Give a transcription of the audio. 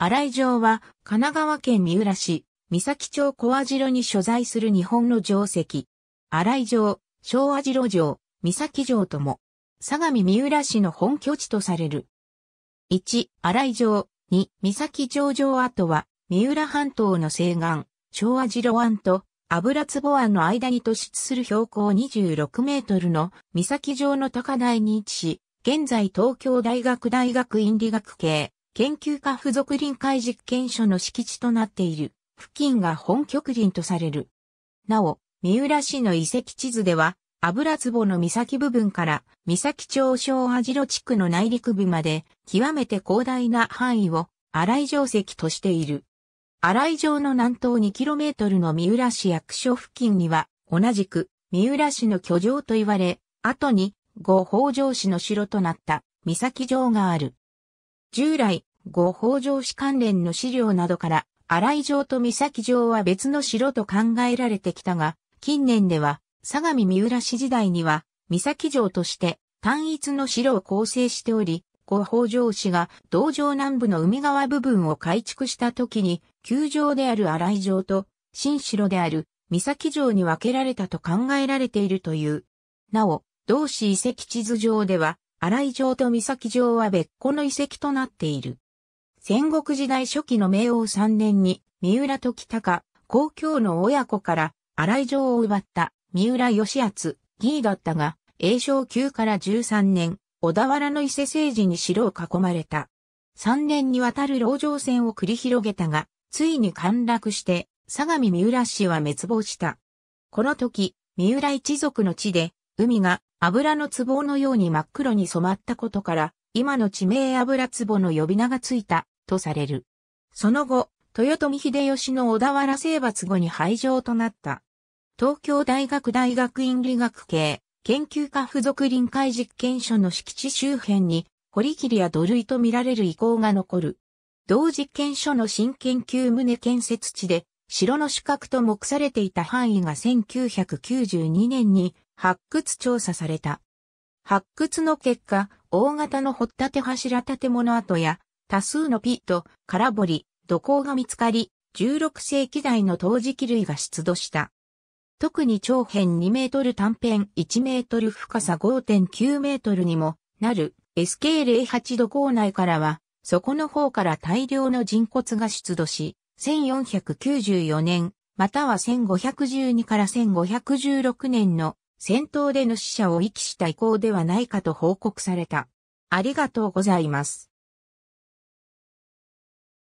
新井城は神奈川県三浦市、三崎町小和城に所在する日本の城跡。新井城、小和城、三崎城とも、相模三浦市の本拠地とされる。1、新井城、2、三崎城城跡は、三浦半島の西岸、小和城湾と油壺湾の間に突出する標高26メートルの三崎城の高台に位置し、現在東京大学大学院理学系研究科付属臨海実験所の敷地となっている、付近が本局林とされる。なお、三浦市の遺跡地図では、油壺の岬部分から、岬町小網代地区の内陸部まで、極めて広大な範囲を、荒井城石としている。荒井城の南東 2km の三浦市役所付近には、同じく、三浦市の居城と言われ、後に、五北条市の城となった、三崎城がある。従来、ご北条氏関連の資料などから、荒井城と三崎城は別の城と考えられてきたが、近年では、相模三浦市時代には、三崎城として単一の城を構成しており、ご北条氏が道場南部の海側部分を改築した時に、旧城である荒井城と、新城である三崎城に分けられたと考えられているという。なお、同市遺跡地図上では、荒井城と三崎城は別個の遺跡となっている。戦国時代初期の明王三年に、三浦時高、公共の親子から荒井城を奪った三浦義厚、義だったが、永正9から13年、小田原の伊勢政治に城を囲まれた。三年にわたる牢城戦を繰り広げたが、ついに陥落して、相模三浦氏は滅亡した。この時、三浦一族の地で、海が油の壺のように真っ黒に染まったことから、今の地名油壺の呼び名がついたとされる。その後、豊臣秀吉の小田原征伐後に廃城となった。東京大学大学院理学系研究科附属臨海実験所の敷地周辺に堀切や土塁と見られる遺構が残る。同実験所の新研究棟建設地で城の資角と目されていた範囲が1992年に発掘調査された。発掘の結果、大型の掘立柱建物跡や多数のピット、空堀、土坑が見つかり、16世紀代の陶磁器類が出土した。特に長辺2メートル短辺1メートル深さ5.9メートルにもなる SK08 土構内からは、底の方から大量の人骨が出土し、1494年、または1512から1516年の戦闘での死者を遺棄した遺構ではないかと報告された。ありがとうございます。